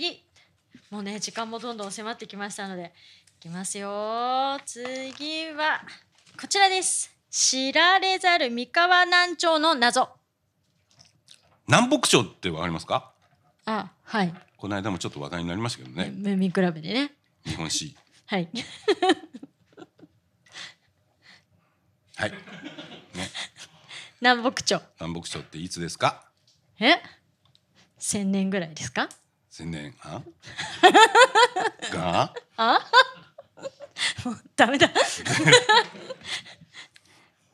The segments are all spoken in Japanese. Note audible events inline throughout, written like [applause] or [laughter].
次もうね時間もどんどん迫ってきましたのでいきますよ次はこちらです知られざる三河南町の謎南北朝ってわかりますかあはいこの間もちょっと話題になりましたけどね見比べでね日本史はい [laughs] はい、ね、南北朝南北朝っていつですかえ千年ぐらいですか千年あ [laughs] があもうダメだ [laughs]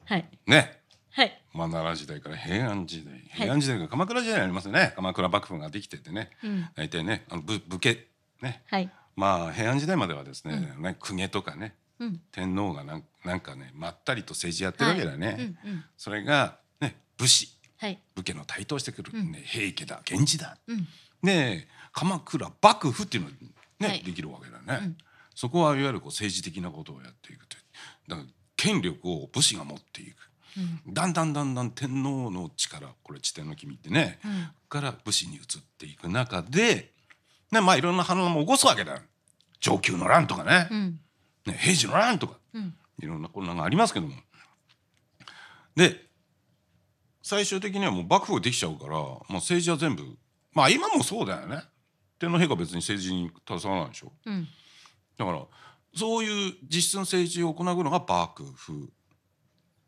はいねはいマナラ時代から平安時代平安時代が鎌倉時代ありますよね鎌倉幕府ができててね、うん、大体ねあの武武家ね、はい、まあ平安時代まではですね、うん、公家とかね、うん、天皇がなんなんかねまったりと政治やってるわけだね、はいうんうん、それがね武士、はい、武家の台頭してくる、ね、平家だ源氏だ、うんね、鎌倉幕府っていうのね、はい、できるわけだね、うん、そこはいわゆるこう政治的なことをやっていくとだから権力を武士が持っていく、うん、だんだんだんだん天皇の力これ地天の君ってね、うん、から武士に移っていく中で、ね、まあいろんな反乱も起こすわけだ上級の乱とかねうん、ね平治の乱とか、いろんな混乱がありますけども。で最終的にはもう幕府ができちゃうからもう政治は全部まあ今もそうだよね天皇陛下別に政治に携わらないでしょ、うん、だからそういう実質の政治を行うのが幕府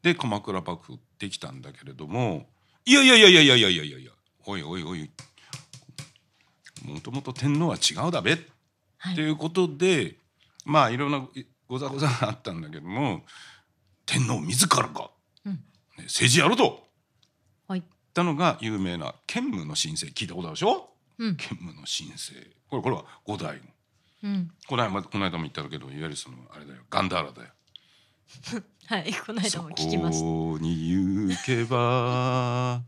で鎌倉幕府できたんだけれどもいやいやいやいやいやいやいやいやおいおいおいもともと天皇は違うだべ、はい、っていうことでまあいろんなござござがあったんだけども天皇自らが、うん、政治やるとったのが有名な建武の新政聞いたことあるでしょ、うん、建武の新政これこれは五代の、うん、この間この間も言ったけどいわゆるそのあれだよガンダーラだよはいこの間も聞きましたこに行けば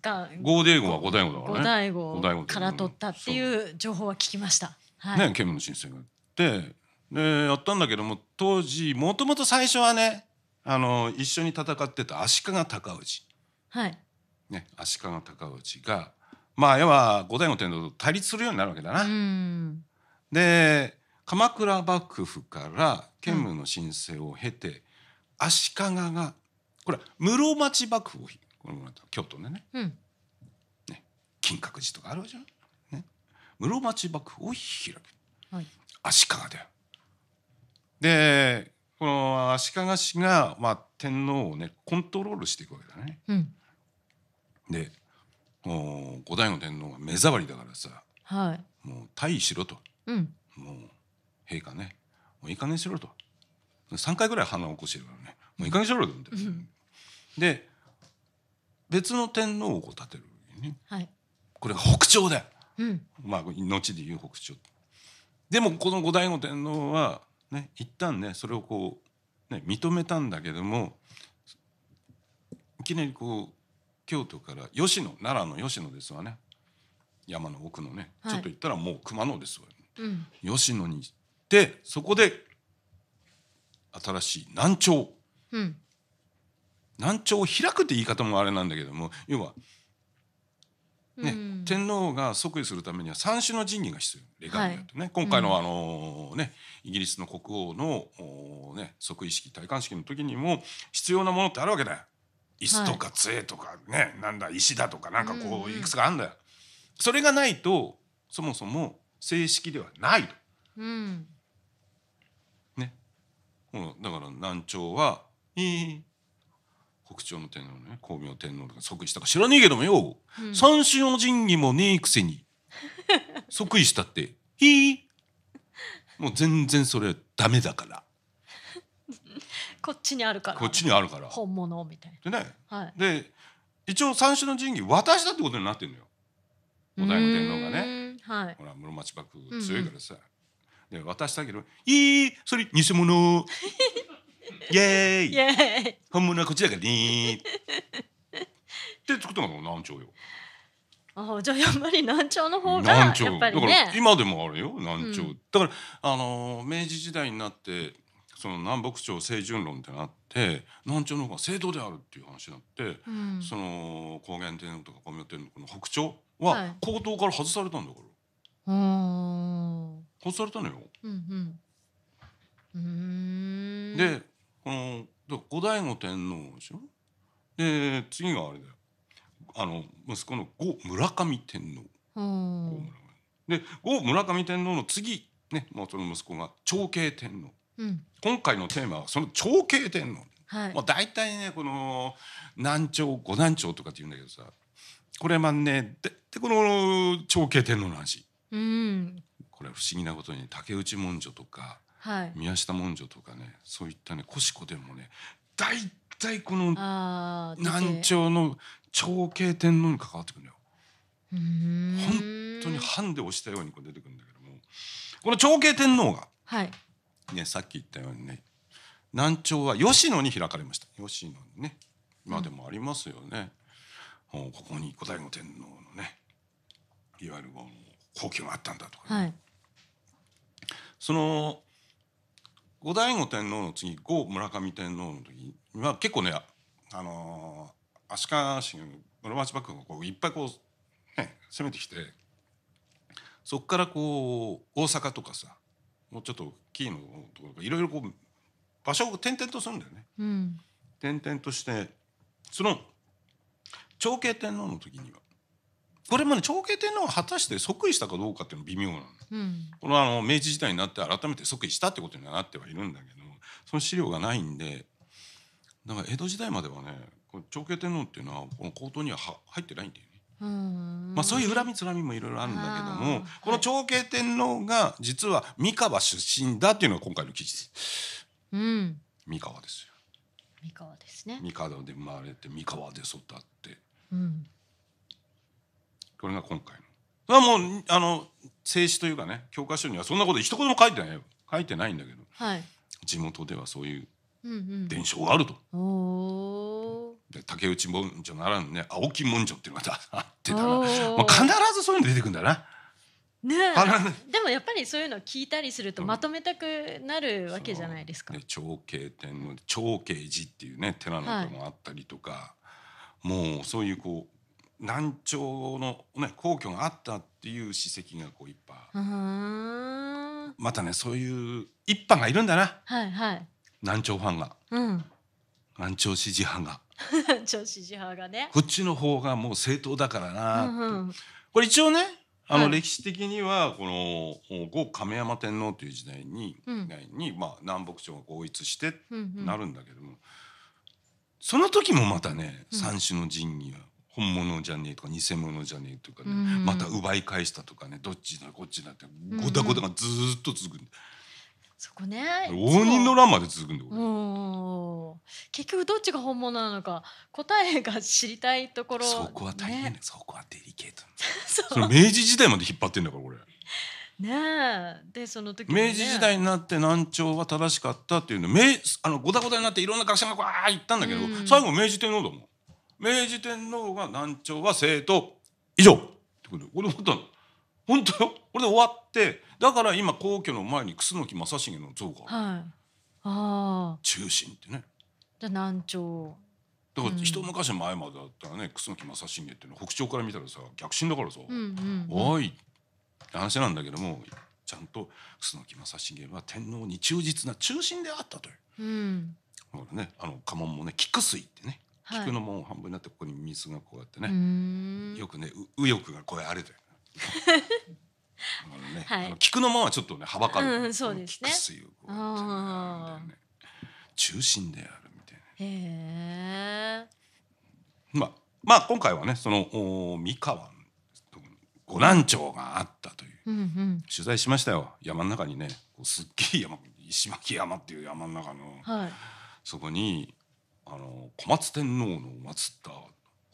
が五代五は五代五だからね五代五から取ったっていう情報は聞きました、はい、ね建武の新政がででやったんだけども当時もともと最初はねあの一緒に戦ってた足利尊氏はいね、足利尊氏がまあ要は後醍醐天皇と対立するようになるわけだな。で鎌倉幕府から建武の申請を経て、うん、足利がこれは室町幕府を京都でねうん、ね金閣寺とかあるわけじゃん、ね、室町幕府を開く、はい、足利だよ。でこの足利氏が、まあ、天皇をねコントロールしていくわけだね。うん、で後醍醐天皇が目障りだからさ、はい、もう退位しろと、うん、もう陛下ねもういい加減しろと3回ぐらい反応起こしてるからねもういい加減しろよみたうん、で別の天皇をこう立てる、ね、はい、これが北朝だよ、うん、まあ後で言う北朝。でもこの後醍醐天皇はね、一旦ねそれをこう、ね、認めたんだけどもいきなりこう京都から吉野奈良の吉野ですわね山の奥のね、はい、ちょっと行ったらもう熊野ですわ、ね、うん、吉野に行ってそこで新しい南朝、うん、南朝を開くって言い方もあれなんだけども要はね、うん天皇が即位するためには三種の神器が必要レガミアとね、はい、今回のあのね、イギリスの国王の、ね、即位式戴冠式の時にも必要なものってあるわけだよ椅子とか杖とかね、はい、なんだ石だとかなんかこういくつかあるんだよ、うんうん、それがないとそもそも正式ではないと。うんね、だから南朝は「いい国朝の天皇ね光明天皇が即位したか知らねえけどもよ、うん、三種の神器もねえくせに [laughs] 即位したってひいもう全然それダメだから [laughs] こっちにあるからこっちにあるから本物みたいなでね、はい、で一応三種の神器渡したってことになってるのよお題の天皇がね、はい、ほら室町幕府強いからさ、うんうん、で渡したけど「いいそれ偽物 [laughs] イエーイイエーイ本物はこっちだからねって作ったのが難聴よあじゃあやっぱり難聴の方がやっぱり、ね、だから今でもあるよ難聴、うん、だからあの明治時代になってその南北朝清純論ってなって南朝の方が正統であるっていう話になって、うん、その高原天皇とか小宮天皇の北朝は皇統から外されたんだから、はい、外されたのよ。うんうん、でこの後醍醐天皇でしょで次があれだよあの息子の後村上天皇。で後村上天皇の次、ね、もうその息子が長慶天皇、うん、今回のテーマはその長慶天皇、はい、まあ大体ねこの南朝五南朝とかって言うんだけどさこれまあねででこの長慶天皇の話、うん、これ不思議なことに竹内文書とかはい、宮下文書とかねそういったねコシコでもね大体この南朝の長慶天皇に関わってくるのよ。本当に藩で押したようにこう出てくるんだけどもこの長慶天皇が、はい、ね、さっき言ったようにね南朝は吉野に開かれました吉野にね今でもありますよね、うん、ここに後醍醐天皇のねいわゆる皇居があったんだとか、ねはい、その後醍醐天皇の次後村上天皇の時は結構ねあのー、足利氏室町幕府がこういっぱいこう、ね、攻めてきてそこからこう大阪とかさもうちょっとキーのところがいろいろこう場所を転々とするんだよね。うん、転々としてその長慶天皇の時にはこれもね長慶天皇が果たして即位したかどうかっていうの微妙なの、うん、このあの明治時代になって改めて即位したってことにはなってはいるんだけどその資料がないんでだから江戸時代まではね長慶天皇っていうのはこの皇統にはは入ってないんだよね。まあ、そういう恨みつらみもいろいろあるんだけどもこの長慶天皇が実は三河出身だっていうのが今回の記事です。うん、三河ですよ三河ですね三河で生まれて三河で育って、うん、これが今回の。はもうあの静止というかね教科書にはそんなこと一言も書いてないよ書いてないんだけど、はい、地元ではそういう伝承があると。うんうん、で竹内文書ならぬね青木文書っていうのがあってたら、まあ、必ずそういうの出てくるんだな。ね、でもやっぱりそういうのを聞いたりするとまとめたくなるわけじゃないですか。で長慶天皇長慶寺っていうね寺なんかもあったりとか、はい、もうそういうこう南朝の、ね、皇居があったっていう史跡がこういっぱいまたねそういう一派がいるんだな、はいはい、南朝ファンが、うん、南朝支持派が南朝 [laughs] 支持派がねこっちの方がもう正当だからな、うんうん、これ一応ねあの歴史的にはこの後亀山天皇という時代に,、にまあ、南北朝が合一してなるんだけども、その時もまたね三種の神器は本物じゃねえとか偽物じゃねえとかね、また奪い返したとかねどっちだこっちだってごたごたがずっと続くんだ、そこね応仁の乱まで続くんだよ結局どっちが本物なのか答えが知りたいところそこは大変ね、ね、そこはデリケート [laughs] その明治時代まで引っ張ってんだからこれ。ねでその時、ね、明治時代になって南朝は正しかったっていうの明あのごたごたになっていろんな学者がわあ言ったんだけど、うん、最後明治天皇だもん。明治天皇が南朝は政党以上ってことこれ本当の本当よこれで終わってだから今皇居の前に楠木正成の像がある、はい、あ中心ってねじゃ南朝だから一昔前までだったらね、うん、楠木正成っての北朝から見たらさ逆進だからさ「うんうんうん、おい」って話なんだけどもちゃんと楠木正成は天皇に忠実な中心であったという。うん、だからねあの家紋もね菊水ってね菊の門半分になってここに水がこうやってね、よくね右翼がこれあれであのね、[laughs] はい、あの菊の門はちょっとねはばかる、うん、そうですね水をこうやって、ね、中心であるみたいな。へまあまあ今回はねその三河五南町があったという、うんうん、取材しましたよ山の中にねすっげえ山石巻山っていう山の中の、はい、そこにあの小松天皇の祀った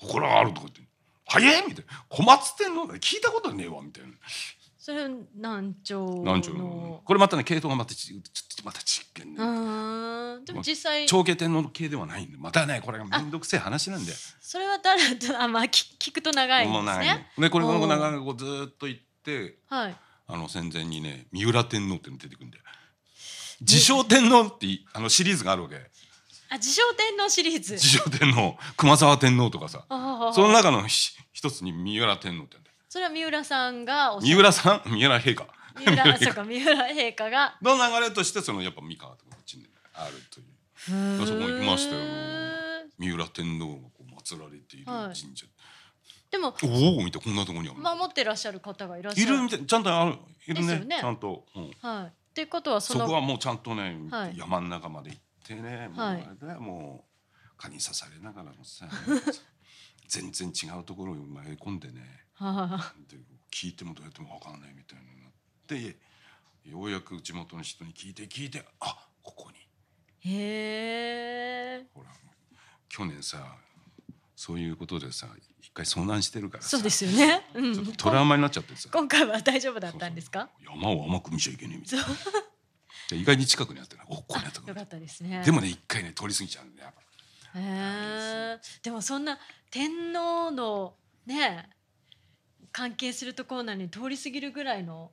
祠があるとかって「早え!」みたいな「小松天皇だ聞いたことねえわ」みたいな。それ南朝南朝のこれまたね系統がまたちょっとまた実験ねでも実際長慶天皇の系ではないんでまたねこれが面倒くせえ話なんでそれは誰と [laughs] あまあ聞聞くと長いですね長いねでこれこの長々ずっと言って、はい、あの戦前にね三浦天皇っていうの出てくるんで自称天皇ってあのシリーズがあるわけあ自称天皇シリーズ自称天皇熊沢天皇とかさその中の一つに三浦天皇ってそれは三浦さんが三浦さん三浦陛下三浦 [laughs] そうか三浦陛下がの流れとしてそのやっぱ三河とかこっちにあるというそこ行きましたよ三浦天皇がこう祀られている神社、はい、でもおお見て、こんなとこにある守ってらっしゃる方がいらっしゃるいるみたいちゃんとあるいるね、ね、ちゃんと、うん、はいっていうことはそこはもうちゃんとね、はい、山の中まで行っってねもうあれだよ、もう蚊に刺されながらもさ [laughs] 全然違うところに迷い込んでねで聞いてもどうやっても分かんないみたいになってようやく地元の人に聞いて聞いてあここに。へえ。ほら去年さそういうことでさ一回遭難してるからそうですよね、うん、トラウマになっちゃってさ今回は大丈夫だったんですか山を甘く見ちゃいけねえみたいな意外に近くにあっておこれよかったですねでもね一回ね通り過ぎちゃうんで、ね、へえでもそんな天皇のね関係するところなのに通り過ぎるぐらいの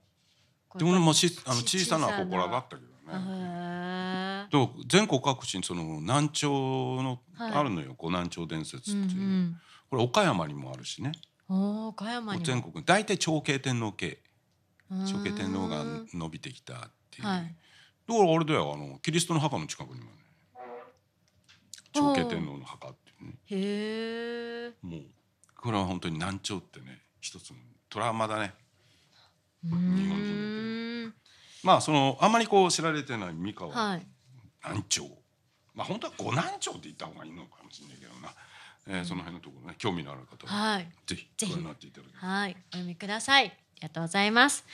でもまあしあの小さな祠だったけどねと全国各地にその南朝の、はい、あるのよこう南朝伝説っていう、うんうん、これ岡山にもあるしねお岡山に全国大体長慶天皇系長慶天皇が伸びてきたっていう。はだからあれだよあのキリストの墓の近くにもね長慶天皇の墓っていうねへえもうこれは本当に難聴ってね一つのトラウマだね日本人まあそのあんまりこう知られてない三河、はい、難聴まあ本当は五難聴って言った方がいいのかもしれないけどな。えー、その辺のところね、興味のある方は、はい、ぜひご覧になっていただきはい、お読みください。ありがとうございます。